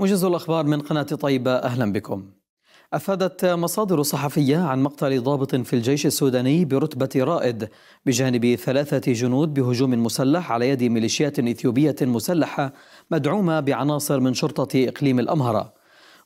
موجز الأخبار من قناة طيبة أهلا بكم أفادت مصادر صحفية عن مقتل ضابط في الجيش السوداني برتبة رائد بجانب ثلاثة جنود بهجوم مسلح على يد ميليشيات إثيوبية مسلحة مدعومة بعناصر من شرطة إقليم الأمهرة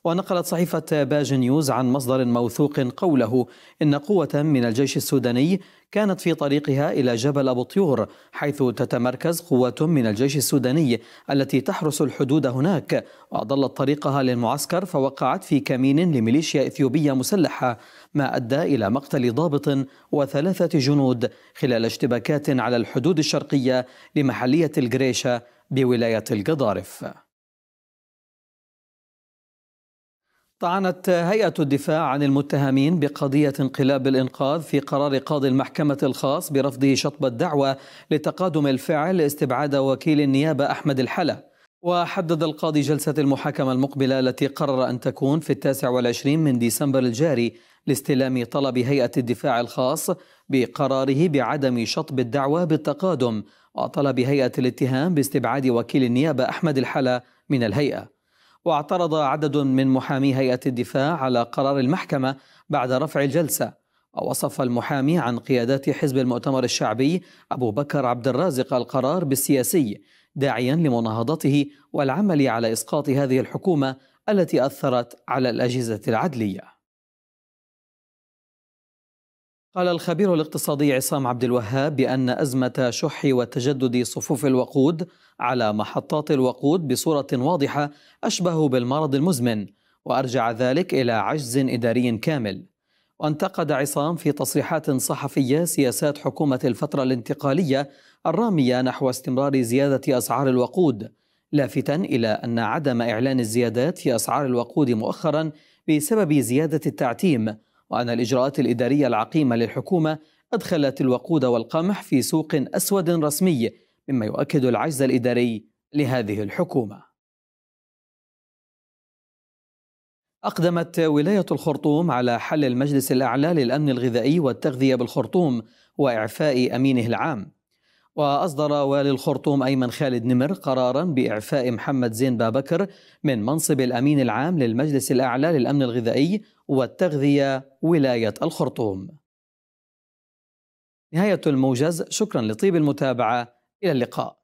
ونقلت صحيفة باج نيوز عن مصدر موثوق قوله إن قوة من الجيش السوداني كانت في طريقها إلى جبل أبو طيور حيث تتمركز قوة من الجيش السوداني التي تحرس الحدود هناك وأضلت طريقها للمعسكر فوقعت في كمين لميليشيا إثيوبية مسلحة ما أدى إلى مقتل ضابط وثلاثة جنود خلال اشتباكات على الحدود الشرقية لمحلية الجريشة بولاية القضارف طعنت هيئة الدفاع عن المتهمين بقضية انقلاب الإنقاذ في قرار قاضي المحكمة الخاص برفضه شطب الدعوة لتقادم الفعل لاستبعاد وكيل النيابة أحمد الحلا وحدد القاضي جلسة المحاكمة المقبلة التي قرر أن تكون في التاسع والعشرين من ديسمبر الجاري لاستلام طلب هيئة الدفاع الخاص بقراره بعدم شطب الدعوة بالتقادم وطلب هيئة الاتهام باستبعاد وكيل النيابة أحمد الحلا من الهيئة واعترض عدد من محامي هيئة الدفاع على قرار المحكمة بعد رفع الجلسة ووصف المحامي عن قيادات حزب المؤتمر الشعبي أبو بكر عبد الرازق القرار بالسياسي داعيا لمناهضته والعمل على إسقاط هذه الحكومة التي أثرت على الأجهزة العدلية قال الخبير الاقتصادي عصام عبد الوهاب بأن أزمة شح وتجدد صفوف الوقود على محطات الوقود بصورة واضحة أشبه بالمرض المزمن وأرجع ذلك إلى عجز إداري كامل وانتقد عصام في تصريحات صحفية سياسات حكومة الفترة الانتقالية الرامية نحو استمرار زيادة أسعار الوقود لافتا إلى أن عدم إعلان الزيادات في أسعار الوقود مؤخرا بسبب زيادة التعتيم وأن الإجراءات الإدارية العقيمة للحكومة أدخلت الوقود والقمح في سوق أسود رسمي مما يؤكد العجز الإداري لهذه الحكومة أقدمت ولاية الخرطوم على حل المجلس الأعلى للأمن الغذائي والتغذية بالخرطوم وإعفاء أمينه العام وأصدر والي الخرطوم أيمن خالد نمر قرارا بإعفاء محمد زين بابكر من منصب الأمين العام للمجلس الأعلى للأمن الغذائي والتغذية ولاية الخرطوم نهاية الموجز شكرا لطيب المتابعة إلى اللقاء